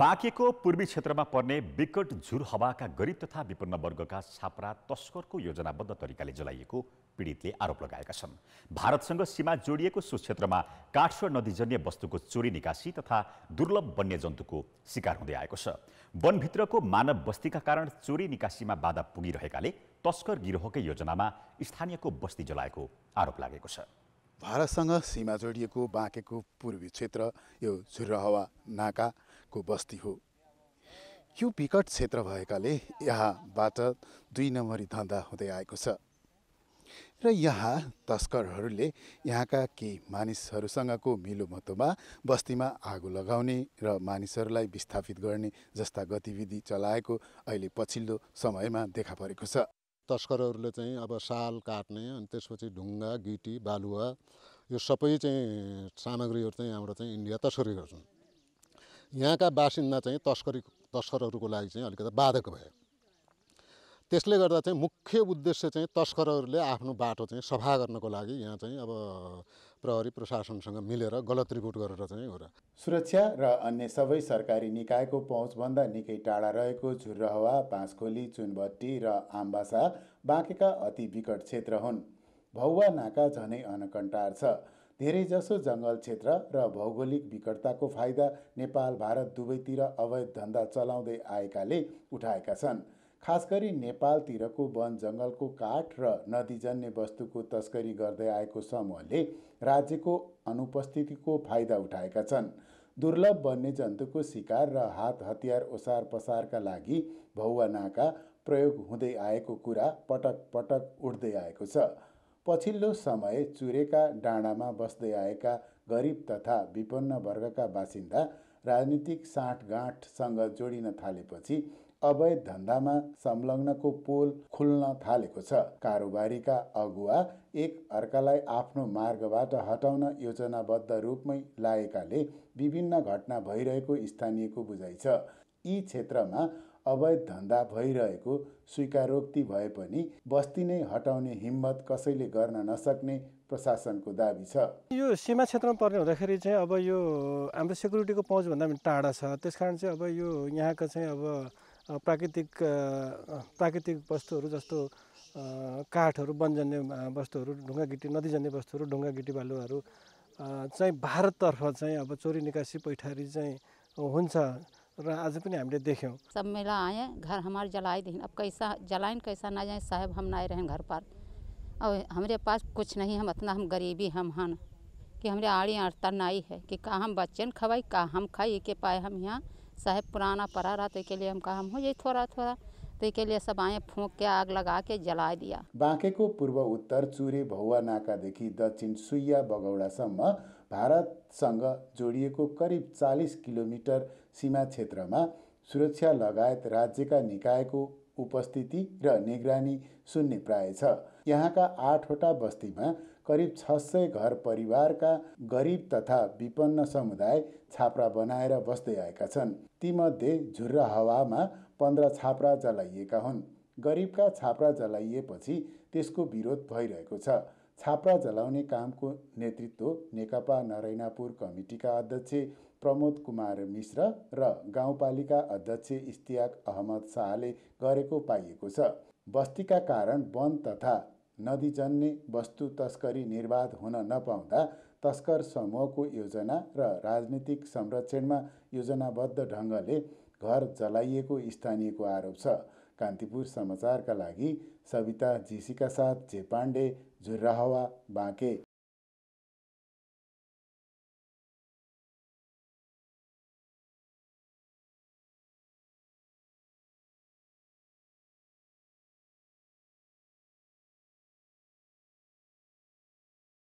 बाँकेको पूर्वी क्षेत्रमा पर्ने विकट झुर हवाका गरिब तथा विपन्न वर्गका छाप्रा तस्करको योजनाबद्ध तरिकाले जलाइएको पीडितले आरोप लगाएका छन् भारतसँग सीमा जोडिएको सो क्षेत्रमा नदीजन्य वस्तुको चोरी निकासी तथा दुर्लभ वन्यजन्तुको शिकार हुँदै आएको छ वनभित्रको मानव बस्तीका कारण चोरी निकासीमा बाधा पुगिरहेकाले तस्कर गिरोहकै योजनामा स्थानीयको बस्ती जलाएको आरोप लागेको छ भारतसँग सीमा जोडिएको बाँकेको पूर्वी क्षेत्र यो झुरहवा नाका नामको बस्ती हो यो विकट क्षेत्र भएकाले यहाँबाट दुई नम्बरी धन्दा हुँदै आएको छ र यहाँ तस्करहरूले यहाँका केही मानिसहरूसँगको मिलोमतोमा बस्तीमा आगो लगाउने र मानिसहरूलाई विस्थापित गर्ने जस्ता गतिविधि चलाएको अहिले पछिल्लो समयमा देखा परेको छ तस्करहरूले चाहिँ अब साल काट्ने अनि त्यसपछि ढुङ्गा गिटी बालुवा यो सबै चाहिँ सामग्रीहरू चाहिँ यहाँबाट चाहिँ इन्डिया तस्करी गर्छन् यहाँका बासिन्दा चाहिँ तस्करी तस्करहरूको लागि चाहिँ अलिकति बाधक भयो त्यसले गर्दा चाहिँ मुख्य उद्देश्य चाहिँ तस्करहरूले आफ्नो बाटो चाहिँ सफा गर्नको लागि यहाँ चाहिँ अब प्रहरी प्रशासनसँग मिलेर गलत रिपोर्ट गरेर चाहिँ हो र सुरक्षा र अन्य सबै सरकारी निकायको पहुँचभन्दा निकै टाढा रहेको झुर्रहवा बाँसखोली चुनबट्टी र आम्बासा बाँकेका अति विकट क्षेत्र हुन् भौवा नाका झनै अनकन्टार छ धेरैजसो जङ्गल क्षेत्र र भौगोलिक विकटताको फाइदा नेपाल भारत दुवैतिर अवैध धन्दा चलाउँदै आएकाले उठाएका छन् खास गरी नेपालतिरको वन जङ्गलको काठ र नदीजन्य वस्तुको तस्करी गर्दै आएको समूहले राज्यको अनुपस्थितिको फाइदा उठाएका छन् दुर्लभ वन्यजन्तुको शिकार र हात हतियार ओसार पसारका लागि भौवा प्रयोग हुँदै आएको कुरा पटक पटक उठ्दै आएको छ पछिल्लो समय चुरेका डाँडामा बस्दै आएका गरिब तथा विपन्न वर्गका बासिन्दा राजनीतिक साँठगाँठसँग जोडिन थालेपछि अवैध धन्दामा संलग्नको पोल खुल्न थालेको छ कारोबारीका अगुवा एक अर्कालाई आफ्नो मार्गबाट हटाउन योजनाबद्ध रूपमै लागेकाले विभिन्न घटना भइरहेको स्थानीयको बुझाइ छ यी क्षेत्रमा अवैध धन्दा भइरहेको स्वीकारोक्ति भए पनि बस्ती नै हटाउने हिम्मत कसैले गर्न नसक्ने प्रशासनको दावी छ यो सीमा क्षेत्रमा पर्ने हुँदाखेरि चाहिँ अब यो हाम्रो सेक्युरिटीको पहुँचभन्दा पनि टाढा छ त्यस कारण चाहिँ अब यो यहाँको चाहिँ अब प्राकृतिक प्राकृतिक वस्तुहरू जस्तो काठहरू वनजन्य वस्तुहरू ढुङ्गा गिटी नदी वस्तुहरू ढुङ्गा गिटी बालुवाहरू चाहिँ भारततर्फ चाहिँ अब चोरी निकासी पैठारी चाहिँ हुन्छ आज भी हमें देखे सब मेला आए घर हमारे जलाए दिन अब कैसा जलाइन कैसा ना जाए साहब हम ना रहें घर पर और हमारे पास कुछ नहीं हम इतना हम गरीबी हम हन कि हमारे आड़ी आड़ता नाई है कि कहाँ हम बच्चन खवाई कहाँ हम खाई के पाए हम यहाँ साहब पुराना पड़ा रहा तो के लिए हम कहा हम हो जाए थोड़ा थोड़ा तो के लिए सब आए के आग लगा के जला दिया बाँकेको पूर्व उत्तर चुरे भौवा देखि दक्षिण सुइया बगौडासम्म भारतसँग जोडिएको करिब चालिस किलोमिटर सीमा क्षेत्रमा सुरक्षा लगायत राज्यका निकायको उपस्थिति र निगरानी सुन्ने प्राय छ यहाँका आठवटा बस्तीमा करिब छ सय घर परिवारका गरिब तथा विपन्न समुदाय छाप्रा बनाएर बस्दै आएका छन् तीमध्ये झुर्रा हावामा पन्ध्र छाप्रा जलाइएका हुन् गरिबका छाप्रा जलाइएपछि त्यसको विरोध भइरहेको छ छाप्रा जलाउने कामको नेतृत्व नेकपा नरैनापुर कमिटीका अध्यक्ष प्रमोद कुमार मिश्र र गाउँपालिका अध्यक्ष इस्तियाक अहमद शाहले गरेको पाइएको छ बस्तीका कारण वन तथा नदीजन्य वस्तु तस्करी निर्वाध हुन नपाउँदा तस्कर समूहको योजना र राजनीतिक संरक्षणमा योजनाबद्ध ढङ्गले घर जलाइएको स्थानीयको आरोप छ कान्तिपुर समाचारका लागि सविता जीसीका साथ जे पाण्डे जुर्राहवा बाँके